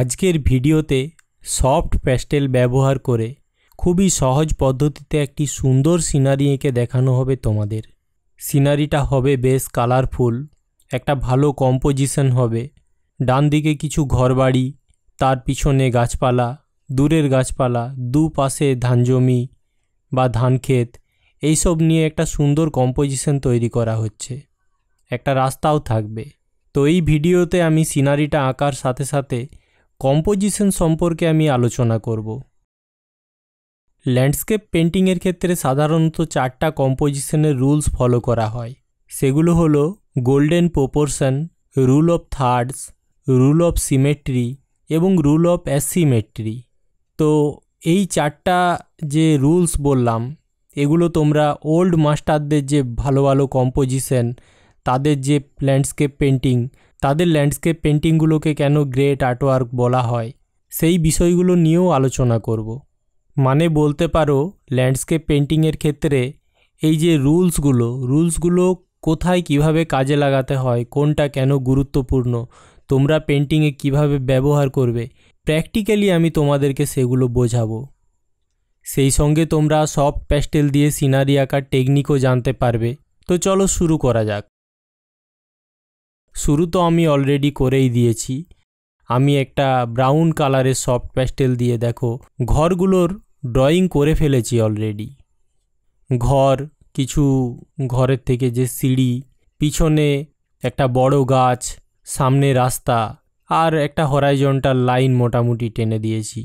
আজকের ভিডিওতে soft pastel ব্যবহার করে খুবই সহজ পদ্ধতিতে একটি সুন্দর সিনারি এঁকে দেখানো হবে তোমাদের সিনারিটা হবে বেশ কালারফুল একটা ভালো কম্পোজিশন হবে ডান দিকে কিছু ঘরবাড়ি তার পিছনে গাছপালা দূরের গাছপালা দুপাশে ধান জমি বা ধান ক্ষেত এইসব নিয়ে একটা সুন্দর কম্পোজিশন তৈরি করা হচ্ছে একটা রাস্তাও থাকবে তো এই ভিডিওতে আমি সিনারিটা আঁকার সাথে সাথে কম্পোজিশন সম্পর্কে আমি আলোচনা করব ল্যান্ডস্কেপ পেন্টিংয়ের ক্ষেত্রে সাধারণত চারটা কম্পোজিশনের রুলস ফলো করা হয় সেগুলো হলো golden proportion rule of thirds rule of symmetry এবং রুল অফ অ্যাসিমেট্রি তো এই চারটা যে রুলস বললাম এগুলো তোমরা ওল্ড মাস্টারদের যে ভালো ভালো কম্পোজিশন তাদের যে ল্যান্ডস্কেপ পেন্টিং তাদের ল্যান্ডস্কেপ পেন্টিংগুলোকে কেন গ্রেট আর্টওয়ার্ক বলা হয় সেই বিষয়গুলো নিয়েও আলোচনা করব মানে বলতে পারো ল্যান্ডস্কেপ পেন্টিংয়ের ক্ষেত্রে এই যে রুলসগুলো রুলসগুলো কোথায় কিভাবে কাজে লাগাতে হয় কোনটা কেন গুরুত্বপূর্ণ তোমরা পেন্টিংয়ে কিভাবে ব্যবহার করবে প্র্যাকটিক্যালি আমি তোমাদেরকে সেগুলো বোঝাবো সেই সঙ্গে তোমরা সফট প্যাস্টেল দিয়ে সিনারি আঁকার টেকনিকও জানতে পারবে তো চলো শুরু করা যাক শুরু তো আমি অলরেডি করেই দিয়েছি আমি একটা ব্রাউন কালারের সফট প্যাস্টেল দিয়ে দেখো ঘরগুলোর ড্রয়িং করে ফেলেছি অলরেডি ঘর কিছু ঘরের থেকে যে সিঁড়ি পিছনে একটা বড় গাছ সামনে রাস্তা আর একটা হরাইজন্টাল লাইন মোটামুটি টেনে দিয়েছি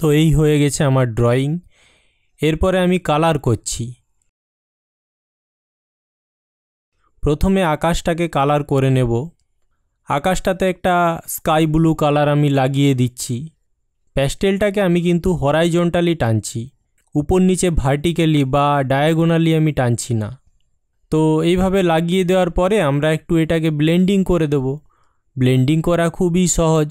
তো এই হয়ে গেছে আমার ড্রয়িং এরপরে আমি কালার করছি প্রথমে আকাশটাকে কালার করে নেব আকাশটাতে একটা স্কাই ব্লু কালার আমি লাগিয়ে দিচ্ছি প্যাস্টেলটাকে আমি কিন্তু হরাইজন্টালি টানছি উপর নিচে ভার্টিক্যালি বা ডায়াগোনালি আমি টানছি না তো এইভাবে লাগিয়ে দেওয়ার পরে আমরা একটু এটাকে ব্লেন্ডিং করে দেব ব্লেন্ডিং করা খুবই সহজ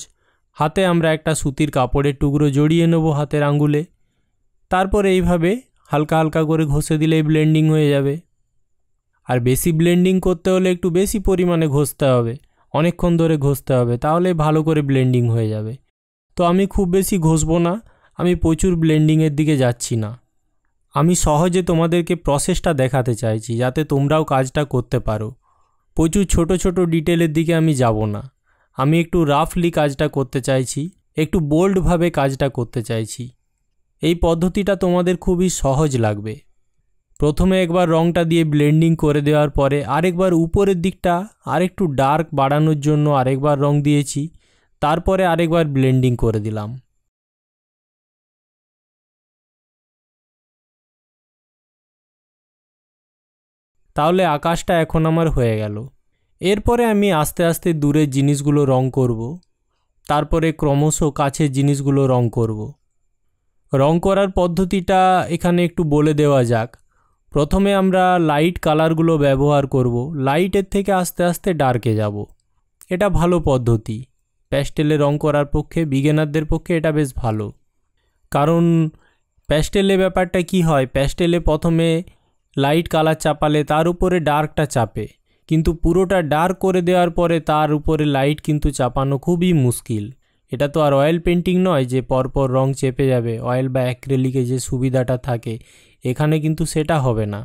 হাতে আমরা একটা সুতির কাপড়ের টুকরো জড়িয়ে নেব হাতের আঙ্গুলে তারপর এইভাবে হালকা হালকা করে ঘষে দিলেই ব্লেন্ডিং হয়ে যাবে আর বেশি ব্লেন্ডিং করতে হলে একটু বেশি পরিমাণে ঘষতে হবে অনেকক্ষণ ধরে ঘষতে হবে তাহলে ভালো করে ব্লেন্ডিং হয়ে যাবে তো আমি খুব বেশি ঘষবো না আমি প্রচুর ব্লেন্ডিংয়ের দিকে যাচ্ছি না আমি সহজে তোমাদেরকে প্রসেসটা দেখাতে চাইছি যাতে তোমরাও কাজটা করতে পারো প্রচুর ছোট ছোট ডিটেলের দিকে আমি যাব না আমি একটু রাফলি কাজটা করতে চাইছি একটু বোল্ডভাবে কাজটা করতে চাইছি এই পদ্ধতিটা তোমাদের খুবই সহজ লাগবে প্রথমে একবার রঙটা দিয়ে ব্লেন্ডিং করে দেওয়ার পরে আরেকবার উপরের দিকটা আরেকটু ডার্ক বাড়ানোর জন্য আরেকবার রং দিয়েছি তারপরে আরেকবার ব্লেন্ডিং করে দিলাম তাহলে আকাশটা এখন আমার হয়ে গেল এরপরে আমি আস্তে আস্তে দূরের জিনিসগুলো রং করব। তারপরে ক্রমশ কাছে জিনিসগুলো রং করব। রং করার পদ্ধতিটা এখানে একটু বলে দেওয়া যাক প্রথমে আমরা লাইট কালারগুলো ব্যবহার করব লাইটের থেকে আস্তে আস্তে ডার্কে যাব এটা ভালো পদ্ধতি প্যাস্টেলে রং করার পক্ষে বিগেনারদের পক্ষে এটা বেশ ভালো কারণ প্যাস্টেলে ব্যাপারটা কি হয় প্যাস্টেলে প্রথমে লাইট কালার চাপালে তার উপরে ডার্কটা চাপে কিন্তু পুরোটা ডার্ক করে দেওয়ার পরে তার উপরে লাইট কিন্তু চাপানো খুবই মুশকিল এটা তো আর অয়েল পেন্টিং নয় যে পরপর রং চেপে যাবে অয়েল বা অ্যাক্রেলিকে যে সুবিধাটা থাকে এখানে কিন্তু সেটা হবে না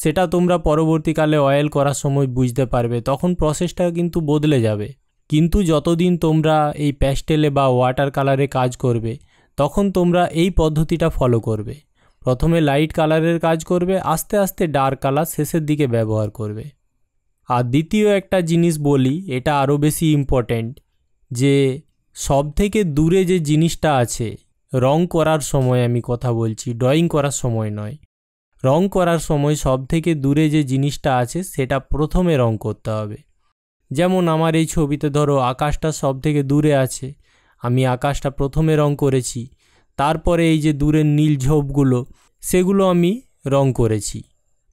সেটা তোমরা পরবর্তীকালে অয়েল করার সময় বুঝতে পারবে তখন প্রসেসটা কিন্তু বদলে যাবে কিন্তু যতদিন তোমরা এই প্যাস্টেলে বা ওয়াটার কালারে কাজ করবে তখন তোমরা এই পদ্ধতিটা ফলো করবে প্রথমে লাইট কালারের কাজ করবে আস্তে আস্তে ডার্ক কালার শেষের দিকে ব্যবহার করবে আর দ্বিতীয় একটা জিনিস বলি এটা আরও বেশি ইম্পর্ট্যান্ট যে সব থেকে দূরে যে জিনিসটা আছে রং করার সময় আমি কথা বলছি ড্রয়িং করার সময় নয় রং করার সময় সব থেকে দূরে যে জিনিসটা আছে সেটা প্রথমে রং করতে হবে যেমন আমার এই ছবিতে ধরো আকাশটা সব থেকে দূরে আছে আমি আকাশটা প্রথমে রং করেছি তারপরে এই যে দূরের নীল ঝোপগুলো সেগুলো আমি রং করেছি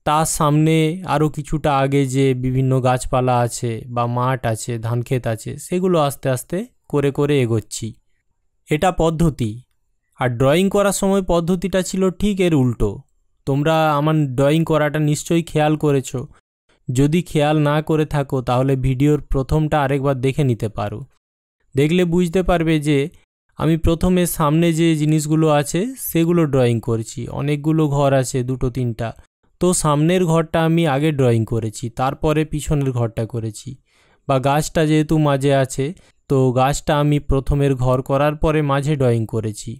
তার সামনে আরও কিছুটা আগে যে বিভিন্ন গাছপালা আছে বা মাঠ আছে ধান ক্ষেত আছে সেগুলো আস্তে আস্তে করে করে এগোচ্ছি এটা পদ্ধতি আর ড্রয়িং করার সময় পদ্ধতিটা ছিল ঠিক এর উল্টো তোমরা আমার ড্রয়িং করাটা নিশ্চয়ই খেয়াল করেছো যদি খেয়াল না করে থাকো তাহলে ভিডিওর প্রথমটা আরেকবার দেখে নিতে পারো দেখলে বুঝতে পারবে যে আমি প্রথমে সামনে যে জিনিসগুলো আছে সেগুলো ড্রয়িং করছি অনেকগুলো ঘর আছে দুটো তিনটা তো সামনের ঘরটা আমি আগে ড্রয়িং করেছি তারপরে পিছনের ঘরটা করেছি বা গাছটা যেহেতু মাঝে আছে তো গাছটা আমি প্রথমের ঘর করার পরে মাঝে ড্রয়িং করেছি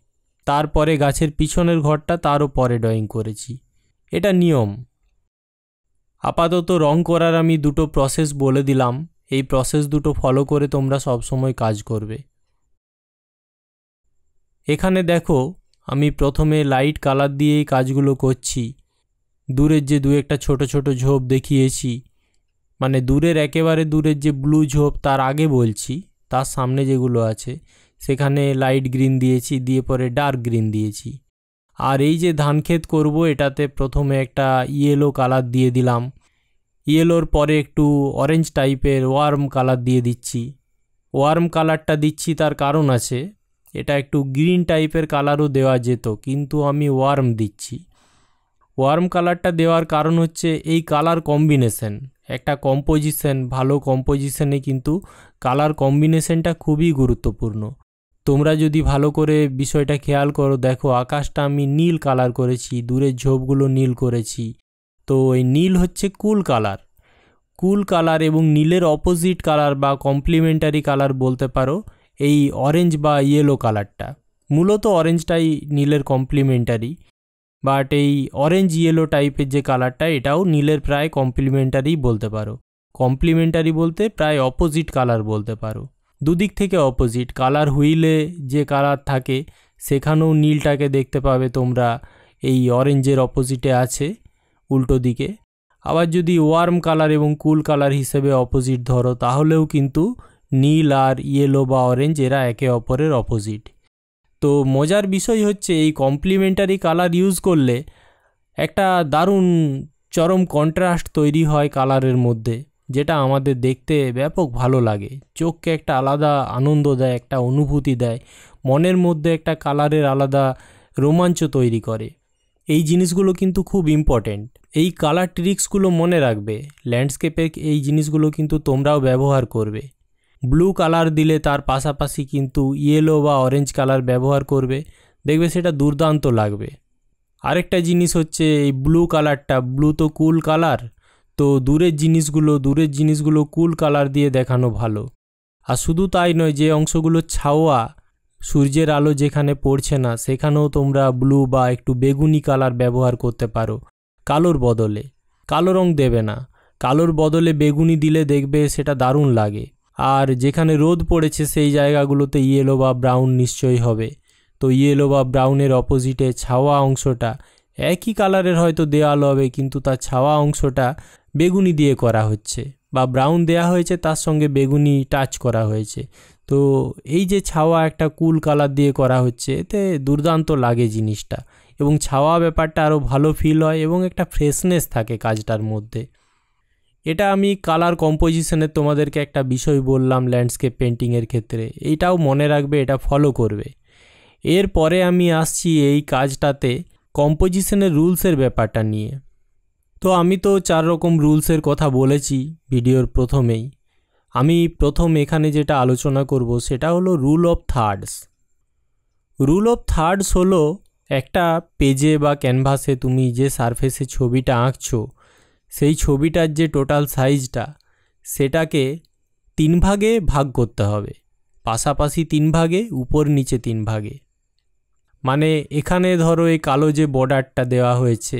তারপরে গাছের পিছনের ঘরটা তারও পরে ড্রয়িং করেছি এটা নিয়ম আপাতত রং করার আমি দুটো প্রসেস বলে দিলাম এই প্রসেস দুটো ফলো করে তোমরা সবসময় কাজ করবে এখানে দেখো আমি প্রথমে লাইট কালার দিয়ে কাজগুলো করছি দূরের যে দু একটা ছোট ছোট ঝোপ দেখিয়েছি মানে দূরের একেবারে দূরের যে ব্লু ঝোপ তার আগে বলছি তার সামনে যেগুলো আছে সেখানে লাইট গ্রিন দিয়েছি দিয়ে পরে ডার্ক গ্রিন দিয়েছি আর এই যে ধান ক্ষেত করবো এটাতে প্রথমে একটা ইয়েলো কালার দিয়ে দিলাম ইয়েলোর পরে একটু অরেঞ্জ টাইপের ওয়ার্ম কালার দিয়ে দিচ্ছি ওয়ার্ম কালারটা দিচ্ছি তার কারণ আছে এটা একটু গ্রিন টাইপের কালারও দেওয়া যেত কিন্তু আমি ওয়ার্ম দিচ্ছি ওয়ার্ম কালারটা দেওয়ার কারণ হচ্ছে এই কালার কম্বিনেশন একটা কম্পোজিশন ভালো কম্পোজিশনে কিন্তু কালার কম্বিনেশনটা খুবই গুরুত্বপূর্ণ তোমরা যদি ভালো করে বিষয়টা খেয়াল করো দেখো আকাশটা আমি নীল কালার করেছি দূরের ঝোপগুলো নীল করেছি তো এই নীল হচ্ছে কুল কালার কুল কালার এবং নীলের অপোজিট কালার বা কমপ্লিমেন্টারি কালার বলতে পারো এই অরেঞ্জ বা ইয়েলো কালারটা মূলত অরেঞ্জটাই নীলের কমপ্লিমেন্টারি বাট এই অরেঞ্জ ইয়েলো টাইপের যে কালারটা এটাও নীলের প্রায় কমপ্লিমেন্টারি বলতে পারো কমপ্লিমেন্টারি বলতে প্রায় অপোজিট কালার বলতে পারো দুদিক থেকে অপোজিট কালার হুইলে যে কালার থাকে সেখানেও নীলটাকে দেখতে পাবে তোমরা এই অরেঞ্জের অপোজিটে আছে উল্টো দিকে আবার যদি ওয়ার্ম কালার এবং কুল কালার হিসেবে অপোজিট ধরো তাহলেও কিন্তু নীল আর ইয়েলো বা অরেঞ্জ এরা একে অপরের অপোজিট তো মজার বিষয় হচ্ছে এই কমপ্লিমেন্টারি কালার ইউজ করলে একটা দারুণ চরম কন্ট্রাস্ট তৈরি হয় কালারের মধ্যে যেটা আমাদের দেখতে ব্যাপক ভালো লাগে চোখকে একটা আলাদা আনন্দ দেয় একটা অনুভূতি দেয় মনের মধ্যে একটা কালারের আলাদা রোমাঞ্চ তৈরি করে এই জিনিসগুলো কিন্তু খুব ইম্পর্ট্যান্ট এই কালার ট্রিক্সগুলো মনে রাখবে ল্যান্ডস্কেপে এই জিনিসগুলো কিন্তু তোমরাও ব্যবহার করবে ব্লু কালার দিলে তার পাশাপাশি কিন্তু ইয়েলো বা অরেঞ্জ কালার ব্যবহার করবে দেখবে সেটা দুর্দান্ত লাগবে আরেকটা জিনিস হচ্ছে এই ব্লু কালারটা ব্লু তো কুল কালার তো দূরের জিনিসগুলো দূরের জিনিসগুলো কুল কালার দিয়ে দেখানো ভালো আর শুধু তাই নয় যে অংশগুলো ছাওয়া সূর্যের আলো যেখানে পড়ছে না সেখানেও তোমরা ব্লু বা একটু বেগুনি কালার ব্যবহার করতে পারো কালোর বদলে কালো রং দেবে না কালোর বদলে বেগুনি দিলে দেখবে সেটা দারুণ লাগে আর যেখানে রোদ পড়েছে সেই জায়গাগুলোতে ইয়েলো বা ব্রাউন নিশ্চয়ই হবে তো ইয়েলো বা ব্রাউনের অপোজিটে ছাওয়া অংশটা একই কালারের হয়তো দেওয়াল হবে কিন্তু তার ছাওয়া অংশটা বেগুনি দিয়ে করা হচ্ছে বা ব্রাউন দেয়া হয়েছে তার সঙ্গে বেগুনি টাচ করা হয়েছে তো এই যে ছাওয়া একটা কুল কালার দিয়ে করা হচ্ছে এতে দুর্দান্ত লাগে জিনিসটা এবং ছাওয়া ব্যাপারটা আরও ভালো ফিল হয় এবং একটা ফ্রেশনেস থাকে কাজটার মধ্যে এটা আমি কালার কম্পোজিশনের তোমাদেরকে একটা বিষয় বললাম ল্যান্ডস্কেপ পেন্টিংয়ের ক্ষেত্রে এইটাও মনে রাখবে এটা ফলো করবে এরপরে আমি আসছি এই কাজটাতে কম্পোজিশনের রুলসের ব্যাপারটা নিয়ে তো আমি তো চার রকম রুলসের কথা বলেছি ভিডিওর প্রথমেই আমি প্রথম এখানে যেটা আলোচনা করব সেটা হলো rule of thirds rule of thirds হলো একটা পেজে বা ক্যানভাসে তুমি যে সারফেসে ছবিটা আঁকছো সেই ছবিটার যে টোটাল সাইজটা সেটাকে তিন ভাগে ভাগ করতে হবে পাশাপাশি তিন ভাগে উপর নিচে তিন ভাগে মানে এখানে ধরো এই কালো যে বর্ডারটা দেওয়া হয়েছে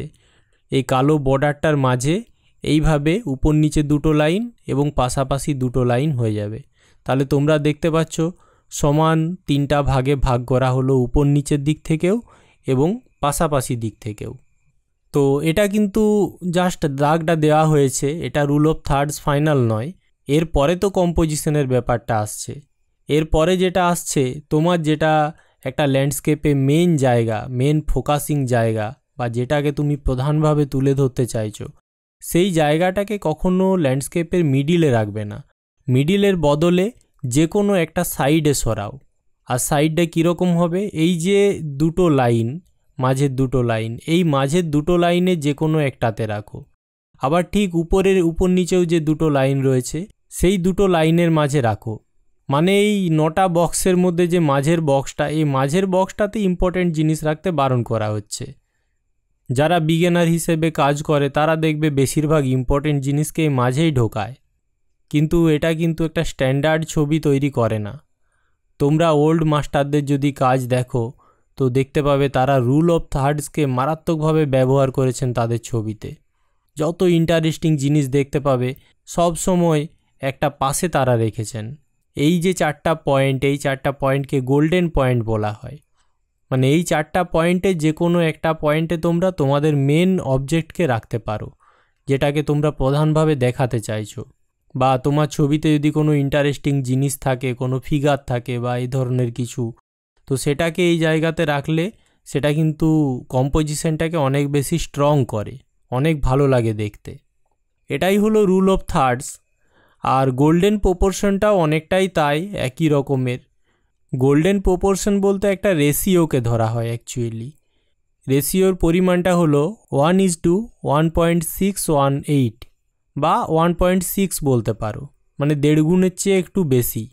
এই কালো বর্ডারটার মাঝে এইভাবে উপর নিচে দুটো লাইন এবং পাশাপাশি দুটো লাইন হয়ে যাবে তাহলে তোমরা দেখতে পাচ্ছ সমান তিনটা ভাগে ভাগ করা হলো উপর নিচের দিক থেকেও এবং পাশাপাশি দিক থেকেও তো এটা কিন্তু জাস্ট দাগটা দেওয়া হয়েছে এটা রুল অফ থার্ডস ফাইনাল নয় এরপরে তো কম্পোজিশনের ব্যাপারটা আসছে এরপরে যেটা আসছে তোমার যেটা একটা ল্যান্ডস্কেপে মেন জায়গা মেন ফোকাসিং জায়গা বা যেটাকে তুমি প্রধানভাবে তুলে ধরতে চাইছো সেই জায়গাটাকে কখনো ল্যান্ডস্কেপের মিডিলে রাখবে না মিডিলের বদলে যে কোনো একটা সাইডে সরাও আর সাইডটা কীরকম হবে এই যে দুটো লাইন মাঝের দুটো লাইন এই মাঝের দুটো লাইনে যে কোনো একটাতে রাখো আবার ঠিক উপরের উপর নিচেও যে দুটো লাইন রয়েছে সেই দুটো লাইনের মাঝে রাখো মানে এই নটা বক্সের মধ্যে যে মাঝের বক্সটা এই মাঝের বক্সটাতে ইম্পর্ট্যান্ট জিনিস রাখতে বারণ করা হচ্ছে যারা বিজ্ঞানার হিসেবে কাজ করে তারা দেখবে বেশিরভাগ ইম্পর্টেন্ট জিনিসকে মাঝেই ঢোকায় কিন্তু এটা কিন্তু একটা স্ট্যান্ডার্ড ছবি তৈরি করে না তোমরা ওল্ড মাস্টারদের যদি কাজ দেখো তো দেখতে পাবে তারা রুল অফ থার্ডসকে মারাত্মকভাবে ব্যবহার করেছেন তাদের ছবিতে যত ইন্টারেস্টিং জিনিস দেখতে পাবে সব সময় একটা পাশে তারা রেখেছেন এই যে চারটা পয়েন্ট এই চারটা পয়েন্টকে গোল্ডেন পয়েন্ট বলা হয় মানে এই চারটা পয়েন্টে যে কোনো একটা পয়েন্টে তোমরা তোমাদের মেন অবজেক্টকে রাখতে পারো যেটাকে তোমরা প্রধানভাবে দেখাতে চাইছো বা তোমার ছবিতে যদি কোনো ইন্টারেস্টিং জিনিস থাকে কোনো ফিগার থাকে বা এই ধরনের কিছু তো সেটাকে এই জায়গাতে রাখলে সেটা কিন্তু কম্পোজিশনটাকে অনেক বেশি স্ট্রং করে অনেক ভালো লাগে দেখতে এটাই হলো রুল অফ থার্ডস আর গোল্ডেন প্রপোর্শনটাও অনেকটাই তাই একই রকমের গোল্ডেন প্রপোর্শন বলতে একটা রেশিওকে ধরা হয় অ্যাকচুয়ালি রেশিওর পরিমাণটা হলো one is to one point six one eight বা ওয়ান পয়েন্ট সিক্স বলতে পারো মানে দেড় গুণের চেয়ে একটু বেশি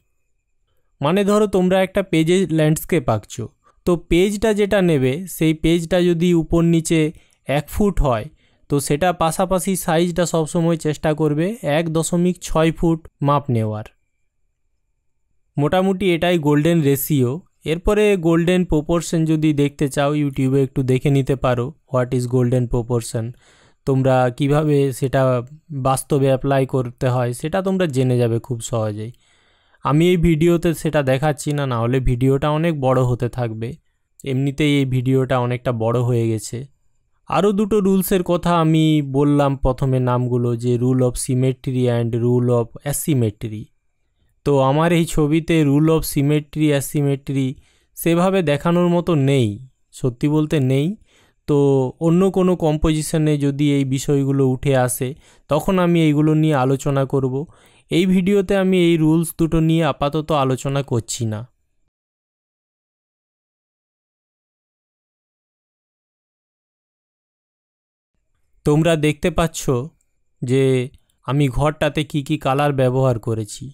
মানে ধরো তোমরা একটা পেজে ল্যান্ডস্কেপ আঁকছো তো পেজটা যেটা নেবে সেই পেজটা যদি উপর নিচে এক ফুট হয় তো সেটা পাশাপাশি সাইজটা সবসময় চেষ্টা করবে এক দশমিক ছয় ফুট মাপ নেওয়ার মোটামুটি এটাই গোল্ডেন রেশিও এরপরে গোল্ডেন প্রোপোর্শন যদি দেখতে চাও ইউটিউবে একটু দেখে নিতে পারো হোয়াট ইজ গোল্ডেন প্রোপোর্শন তোমরা কিভাবে সেটা বাস্তবে অ্যাপ্লাই করতে হয় সেটা তোমরা জেনে যাবে খুব সহজেই আমি এই ভিডিওতে সেটা দেখাচ্ছি না না হলে ভিডিওটা অনেক বড় হতে থাকবে এমনিতেই এই ভিডিওটা অনেকটা বড় হয়ে গেছে আরও দুটো রুলসের কথা আমি বললাম প্রথমে নামগুলো যে rule of symmetry and rule of asymmetry তো আমার এই ছবিতে রুল অফ সিমেট্রি অ্যাসিমেট্রি সেভাবে দেখানোর মতো নেই সত্যি বলতে নেই তো অন্য কোনো কম্পোজিশনে যদি এই বিষয়গুলো উঠে আসে তখন আমি এইগুলো নিয়ে আলোচনা করব এই ভিডিওতে আমি এই রুলস দুটো নিয়ে আপাতত আলোচনা করছি না তোমরা দেখতে পাচ্ছ যে আমি ঘরটাতে কি কি কালার ব্যবহার করেছি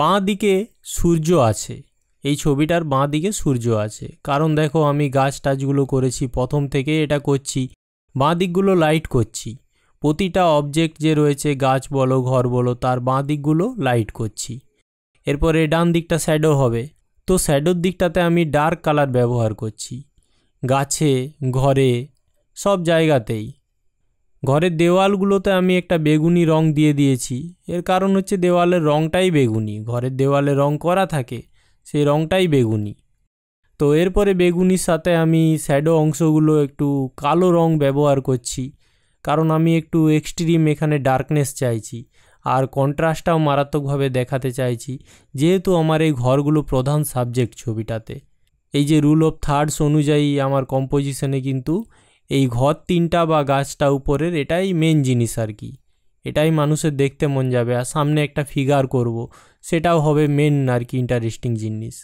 বাঁ দিকে সূর্য আছে এই ছবিটার বাঁ দিকে সূর্য আছে কারণ দেখো আমি গাছ টাচগুলো করেছি প্রথম থেকে এটা করছি বাঁ দিকগুলো লাইট করছি প্রতিটা অবজেক্ট যে রয়েছে গাছ বলো ঘর বলো তার বাঁ দিকগুলো লাইট করছি এরপরে ডান দিকটা শ্যাডো হবে তো শ্যাডোর দিকটাতে আমি ডার্ক কালার ব্যবহার করছি গাছে ঘরে সব জায়গাতেই ঘরের দেওয়ালগুলোতে আমি একটা বেগুনি রং দিয়ে দিয়েছি এর কারণ হচ্ছে দেওয়ালের রংটাই বেগুনি ঘরের দেওয়ালে রং করা থাকে সেই রংটাই বেগুনি তো এরপরে বেগুনির সাথে আমি শ্যাডো অংশগুলো একটু কালো রং ব্যবহার করছি কারণ আমি একটু এক্সট্রিম এখানে ডার্কনেস চাইছি আর কন্ট্রাস্টটাও মারাত্মকভাবে দেখাতে চাইছি যেহেতু আমার এই ঘরগুলো প্রধান সাবজেক্ট ছবিটাতে এই যে রুল অফ থার্ডস অনুযায়ী আমার কম্পোজিশনে কিন্তু এই ঘর তিনটা বা গাছটা উপরের এটাই মেন জিনিস আর কি এটাই মানুষের দেখতে মন যাবে আর সামনে একটা ফিগার করব। সেটাও হবে মেন আর কি ইন্টারেস্টিং জিনিস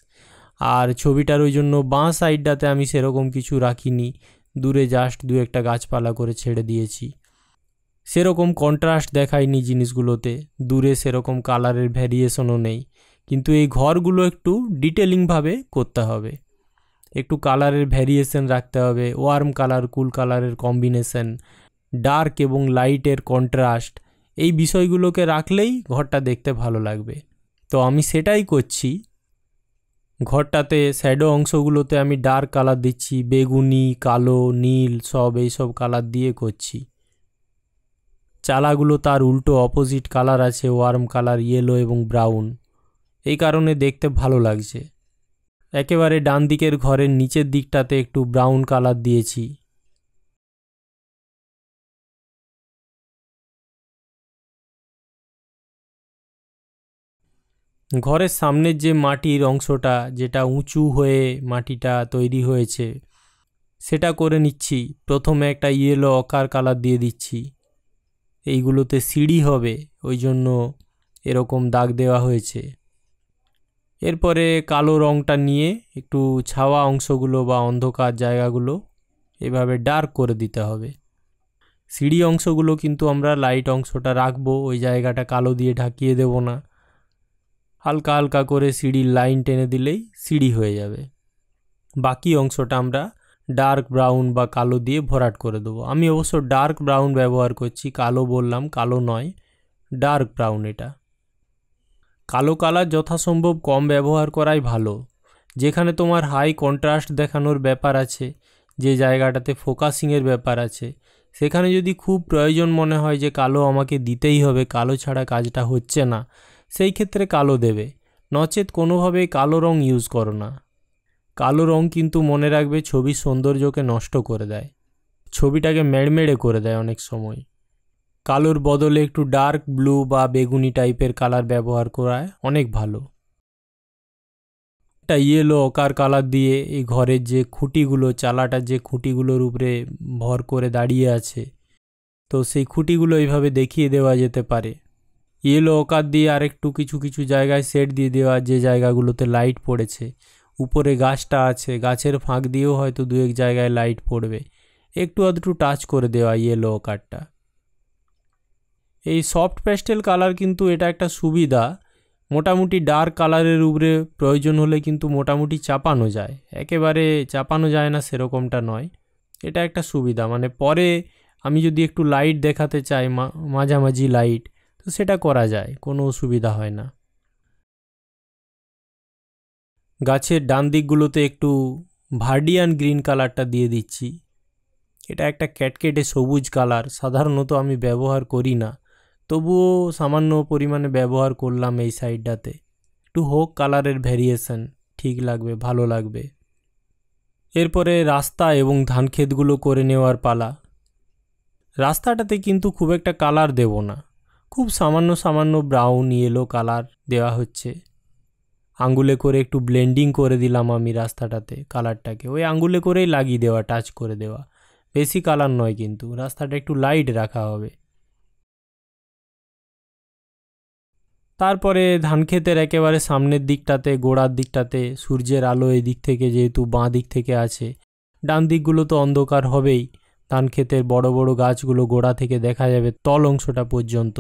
আর ছবিটার ওই জন্য বাঁ সাইডটাতে আমি সেরকম কিছু রাখিনি দূরে জাস্ট দু একটা গাছপালা করে ছেড়ে দিয়েছি সেরকম কন্ট্রাস্ট দেখায়নি জিনিসগুলোতে দূরে সেরকম কালারের ভ্যারিয়েশনও নেই কিন্তু এই ঘরগুলো একটু ডিটেলিংভাবে করতে হবে একটু কালারের ভ্যারিয়েশন রাখতে হবে ওয়ার্ম কালার কুল কালারের কম্বিনেশন ডার্ক এবং লাইটের কন্ট্রাস্ট এই বিষয়গুলোকে রাখলেই ঘরটা দেখতে ভালো লাগবে তো আমি সেটাই করছি ঘরটাতে শ্যাডো অংশগুলোতে আমি ডার্ক কালার দিচ্ছি বেগুনি কালো নীল সব এইসব কালার দিয়ে করছি চালাগুলো তার উল্টো অপোজিট কালার আছে ওয়ার্ম কালার ইয়েলো এবং ব্রাউন এই কারণে দেখতে ভালো লাগছে একেবারে ডান দিকের ঘরের নিচের দিকটাতে একটু ব্রাউন কালার দিয়েছি ঘরের সামনের যে মাটির অংশটা যেটা উঁচু হয়ে মাটিটা তৈরি হয়েছে সেটা করে নিচ্ছি প্রথমে একটা ইয়েলো অকার কালার দিয়ে দিচ্ছি এইগুলোতে সিঁড়ি হবে ওই জন্য এরকম দাগ দেওয়া হয়েছে এরপরে কালো রঙটা নিয়ে একটু ছাওয়া অংশগুলো বা অন্ধকার জায়গাগুলো এভাবে ডার্ক করে দিতে হবে সিঁড়ি অংশগুলো কিন্তু আমরা লাইট অংশটা রাখবো ওই জায়গাটা কালো দিয়ে ঢাকিয়ে দেব না হালকা হালকা করে সিঁড়ির লাইন টেনে দিলেই সিঁড়ি হয়ে যাবে বাকি অংশটা আমরা ডার্ক ব্রাউন বা কালো দিয়ে ভরাট করে দেবো আমি অবশ্য ডার্ক ব্রাউন ব্যবহার করছি কালো বললাম কালো নয় ডার্ক ব্রাউন এটা কালো কালার যথাসম্ভব কম ব্যবহার করাই ভালো যেখানে তোমার হাই কন্ট্রাস্ট দেখানোর ব্যাপার আছে যে জায়গাটাতে ফোকাসিংয়ের ব্যাপার আছে সেখানে যদি খুব প্রয়োজন মনে হয় যে কালো আমাকে দিতেই হবে কালো ছাড়া কাজটা হচ্ছে না সেই ক্ষেত্রে কালো দেবে নচেত কোনোভাবে কালো রং ইউজ করো না কালো রং কিন্তু মনে রাখবে ছবির সৌন্দর্যকে নষ্ট করে দেয় ছবিটাকে মেড়মেড়ে করে দেয় অনেক সময় কালোর বদলে একটু ডার্ক ব্লু বা বেগুনি টাইপের কালার ব্যবহার করায় অনেক ভালো একটা ইয়েলো অকার কালার দিয়ে এই ঘরের যে খুঁটিগুলো চালাটা যে খুঁটিগুলোর উপরে ভর করে দাঁড়িয়ে আছে তো সেই খুঁটিগুলো এইভাবে দেখিয়ে দেওয়া যেতে পারে ইয়েলো অকার দিয়ে আরেকটু কিছু কিছু জায়গায় সেট দিয়ে দেওয়া যে জায়গাগুলোতে লাইট পড়েছে উপরে গাছটা আছে গাছের ফাঁক দিয়েও হয়তো দু এক জায়গায় লাইট পড়বে একটু আধটু টাচ করে দেওয়া ইয়েলো অকারটা এই সফট প্যাস্টেল কালার কিন্তু এটা একটা সুবিধা মোটামুটি ডার্ক কালারের উপরে প্রয়োজন হলে কিন্তু মোটামুটি চাপানো যায় একেবারে চাপানো যায় না সেরকমটা নয় এটা একটা সুবিধা মানে পরে আমি যদি একটু লাইট দেখাতে চাই মাঝামাঝি লাইট তো সেটা করা যায় কোনো অসুবিধা হয় না গাছের ডান দিকগুলোতে একটু ভার্ডিয়ান গ্রিন কালারটা দিয়ে দিচ্ছি এটা একটা ক্যাটকেটে সবুজ কালার সাধারণত আমি ব্যবহার করি না তবুও সামান্য পরিমাণে ব্যবহার করলাম এই সাইডটাতে একটু হোক কালারের ভ্যারিয়েশন ঠিক লাগবে ভালো লাগবে এরপরে রাস্তা এবং ধান ক্ষেতগুলো করে নেওয়ার পালা রাস্তাটাতে কিন্তু খুব একটা কালার দেব না খুব সামান্য সামান্য ব্রাউন ইয়েলো কালার দেওয়া হচ্ছে আঙ্গুলে করে একটু ব্লেন্ডিং করে দিলাম আমি রাস্তাটাতে কালারটাকে ওই আঙ্গুলে করেই লাগিয়ে দেওয়া টাচ করে দেওয়া বেশি কালার নয় কিন্তু রাস্তাটা একটু লাইট রাখা হবে তারপরে ধান ক্ষেতের একেবারে সামনের দিকটাতে গোড়ার দিকটাতে সূর্যের আলো এই দিক থেকে যেহেতু বাঁ দিক থেকে আছে ডান দিকগুলো তো অন্ধকার হবেই ধান ক্ষেতের বড় বড় গাছগুলো গোড়া থেকে দেখা যাবে তল অংশটা পর্যন্ত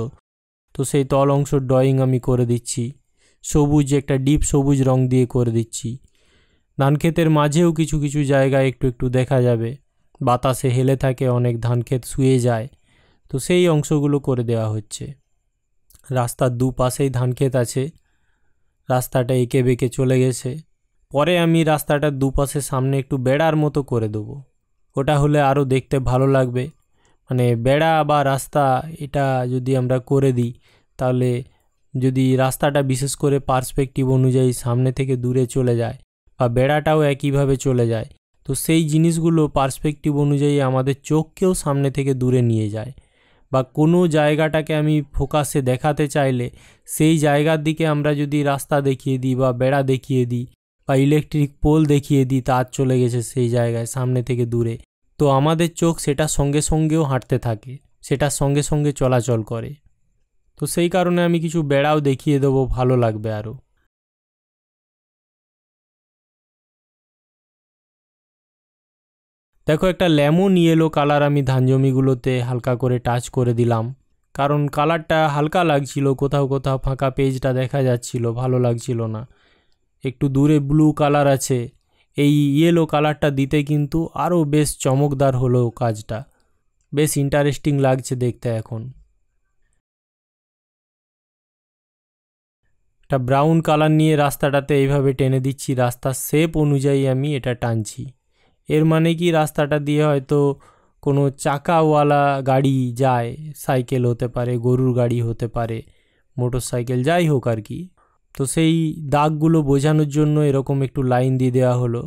তো সেই তল অংশ ড্রয়িং আমি করে দিচ্ছি সবুজ একটা ডিপ সবুজ রং দিয়ে করে দিচ্ছি ধান ক্ষেতের মাঝেও কিছু কিছু জায়গায় একটু একটু দেখা যাবে বাতাসে হেলে থাকে অনেক ধান ক্ষেত শুয়ে যায় তো সেই অংশগুলো করে দেওয়া হচ্ছে রাস্তার দুপাশেই ধান ক্ষেত আছে রাস্তাটা এঁকে বেঁকে চলে গেছে পরে আমি রাস্তাটার দুপাশে সামনে একটু বেড়ার মতো করে দেবো ওটা হলে আরও দেখতে ভালো লাগবে মানে বেড়া বা রাস্তা এটা যদি আমরা করে দিই তাহলে যদি রাস্তাটা বিশেষ করে পার্সপেক্টিভ অনুযায়ী সামনে থেকে দূরে চলে যায় বা বেড়াটাও একইভাবে চলে যায় তো সেই জিনিসগুলো পার্সপেক্টিভ অনুযায়ী আমাদের চোখকেও সামনে থেকে দূরে নিয়ে যায় বা কোনো জায়গাটাকে আমি ফোকাসে দেখাতে চাইলে সেই জায়গার দিকে আমরা যদি রাস্তা দেখিয়ে দিই বা বেড়া দেখিয়ে দিই বা ইলেকট্রিক পোল দেখিয়ে দিই তার চলে গেছে সেই জায়গায় সামনে থেকে দূরে তো আমাদের চোখ সেটা সঙ্গে সঙ্গেও হাঁটতে থাকে সেটা সঙ্গে সঙ্গে চলাচল করে তো সেই কারণে আমি কিছু বেড়াও দেখিয়ে দেবো ভালো লাগবে আরও দেখো একটা লেমন ইয়েলো কালার আমি ধান জমিগুলোতে হালকা করে টাচ করে দিলাম কারণ কালারটা হালকা লাগছিল কোথাও কোথাও ফাঁকা পেজটা দেখা যাচ্ছিল ভালো লাগছিল না একটু দূরে ব্লু কালার আছে এই ইয়েলো কালারটা দিতে কিন্তু আরও বেশ চমকদার হলো কাজটা বেশ ইন্টারেস্টিং লাগছে দেখতে এখন একটা ব্রাউন কালার নিয়ে রাস্তাটাতে এইভাবে টেনে দিচ্ছি রাস্তার শেপ অনুযায়ী আমি এটা টানছি এর মানে কি রাস্তাটা দিয়ে হয়তো কোনো চাকাওয়ালা গাড়ি যায় সাইকেল হতে পারে গরুর গাড়ি হতে পারে মোটর সাইকেল যাই হোক আর কি তো সেই দাগগুলো বোঝানোর জন্য এরকম একটু লাইন দিয়ে দেওয়া হলো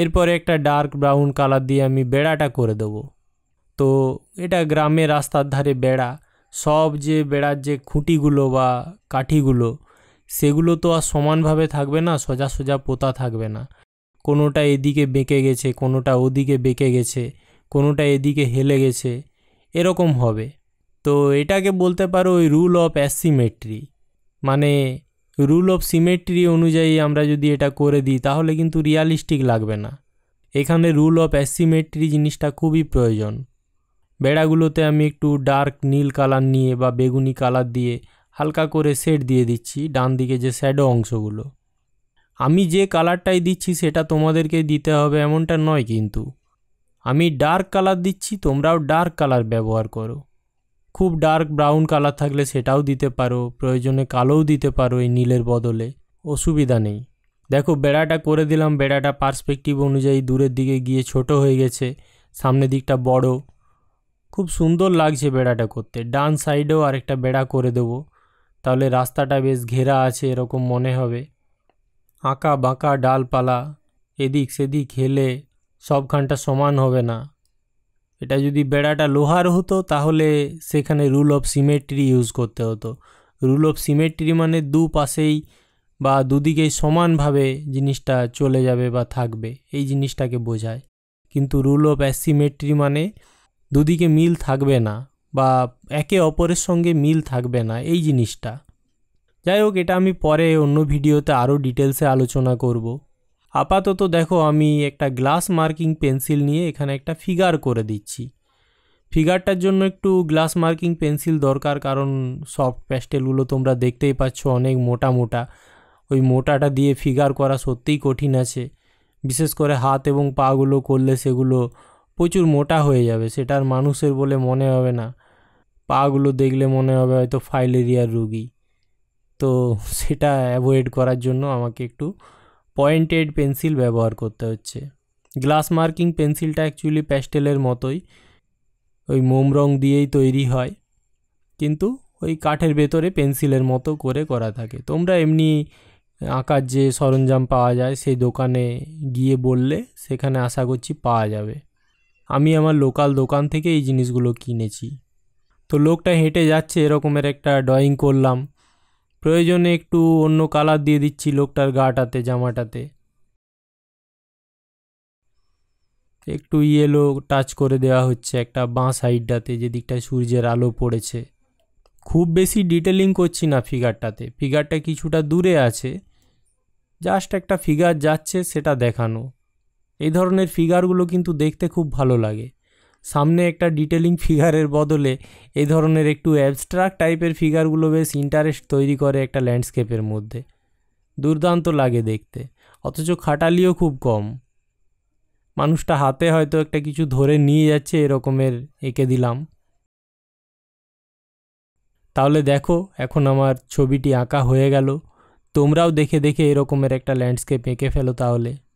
এরপরে একটা ডার্ক ব্রাউন কালার দিয়ে আমি বেড়াটা করে দেব তো এটা গ্রামে রাস্তার ধারে বেড়া সব যে বেড়ার যে খুঁটিগুলো বা কাঠিগুলো সেগুলো তো আর সমানভাবে থাকবে না সোজা সোজা পোতা থাকবে না কোনোটা এদিকে বেঁকে গেছে কোনোটা ওদিকে বেঁকে গেছে কোনোটা এদিকে হেলে গেছে এরকম হবে তো এটাকে বলতে পারো ওই রুল অফ অ্যাসিমেট্রি মানে রুল অফ সিমেট্রি অনুযায়ী আমরা যদি এটা করে দিই তাহলে কিন্তু রিয়ালিস্টিক লাগবে না এখানে রুল অফ অ্যাসিমেট্রি জিনিসটা খুবই প্রয়োজন বেড়াগুলোতে আমি একটু ডার্ক নীল কালার নিয়ে বা বেগুনি কালার দিয়ে হালকা করে শেড দিয়ে দিচ্ছি ডান দিকে যে শ্যাডো অংশগুলো আমি যে কালারটাই দিচ্ছি সেটা তোমাদেরকে দিতে হবে এমনটা নয় কিন্তু আমি ডার্ক কালার দিচ্ছি তোমরাও ডার্ক কালার ব্যবহার করো খুব ডার্ক ব্রাউন কালার থাকলে সেটাও দিতে পারো প্রয়োজনে কালোও দিতে পারো এই নীলের বদলে অসুবিধা নেই দেখো বেড়াটা করে দিলাম বেড়াটা পার্সপেক্টিভ অনুযায়ী দূরের দিকে গিয়ে ছোট হয়ে গেছে সামনের দিকটা বড় খুব সুন্দর লাগছে বেড়াটা করতে ডান সাইডেও আরেকটা বেড়া করে দেবো তাহলে রাস্তাটা বেশ ঘেরা আছে এরকম মনে হবে আঁকা বাঁকা ডালপালা এদিক সেদিক হেলে সবখানটা সমান হবে না এটা যদি বেড়াটা লোহার হতো তাহলে সেখানে রুল অফ সিমেট্রি ইউজ করতে হতো রুল অফ সিমেট্রি মানে দুপাশেই বা দুদিকেই সমানভাবে জিনিসটা চলে যাবে বা থাকবে এই জিনিসটাকে বোঝায় কিন্তু রুল অফ অ্যাসিমেট্রি মানে দুদিকে মিল থাকবে না বা একে অপরের সঙ্গে মিল থাকবে না এই জিনিসটা যাই হোক এটা আমি পরে অন্য ভিডিওতে আরও ডিটেলসে আলোচনা করব আপাতত দেখো আমি একটা গ্লাস মার্কিং পেন্সিল নিয়ে এখানে একটা ফিগার করে দিচ্ছি ফিগারটার জন্য একটু গ্লাস মার্কিং পেন্সিল দরকার কারণ সফট প্যাস্টেলগুলো তোমরা দেখতেই পাচ্ছ অনেক মোটা মোটা ওই মোটাটা দিয়ে ফিগার করা সত্যিই কঠিন আছে বিশেষ করে হাত এবং পাগুলো করলে সেগুলো প্রচুর মোটা হয়ে যাবে সেটার মানুষের বলে মনে হবে না পাগুলো দেখলে মনে হবে হয়তো ফাইলেরিয়ার রুগী তো সেটা অ্যাভয়েড করার জন্য আমাকে একটু পয়েন্টেড পেন্সিল ব্যবহার করতে হচ্ছে গ্লাস মার্কিং পেন্সিলটা অ্যাকচুয়ালি প্যাস্টেলের মতোই ওই মোম রং দিয়েই তৈরি হয় কিন্তু ওই কাঠের ভেতরে পেন্সিলের মতো করে করা থাকে তোমরা এমনি আঁকার যে সরঞ্জাম পাওয়া যায় সেই দোকানে গিয়ে বললে সেখানে আশা করছি পাওয়া যাবে আমি আমার লোকাল দোকান থেকে এই জিনিসগুলো কিনেছি তো লোকটা হেঁটে যাচ্ছে এরকমের একটা ড্রয়িং করলাম প্রয়োজনে একটু অন্য কালার দিয়ে দিচ্ছি লোকটার গাটাতে জামাটাতে একটু ইয়েলো টাচ করে দেওয়া হচ্ছে একটা বাঁ সাইডটাতে যেদিকটায় সূর্যের আলো পড়েছে খুব বেশি ডিটেলিং করছি না ফিগারটাতে ফিগারটা কিছুটা দূরে আছে জাস্ট একটা ফিগার যাচ্ছে সেটা দেখানো এই ধরনের ফিগারগুলো কিন্তু দেখতে খুব ভালো লাগে সামনে একটা ডিটেলিং ফিগারের বদলে এই ধরনের একটু অ্যাবস্ট্রাক্ট টাইপের ফিগারগুলো বেশ ইন্টারেস্ট তৈরি করে একটা ল্যান্ডস্কেপের মধ্যে দুর্দান্ত লাগে দেখতে অথচ খাটালিও খুব কম মানুষটা হাতে হয়তো একটা কিছু ধরে নিয়ে যাচ্ছে এরকমের এঁকে দিলাম তাহলে দেখো এখন আমার ছবিটি আঁকা হয়ে গেল তোমরাও দেখে দেখে এরকমের একটা ল্যান্ডস্কেপ এঁকে ফেলো তাহলে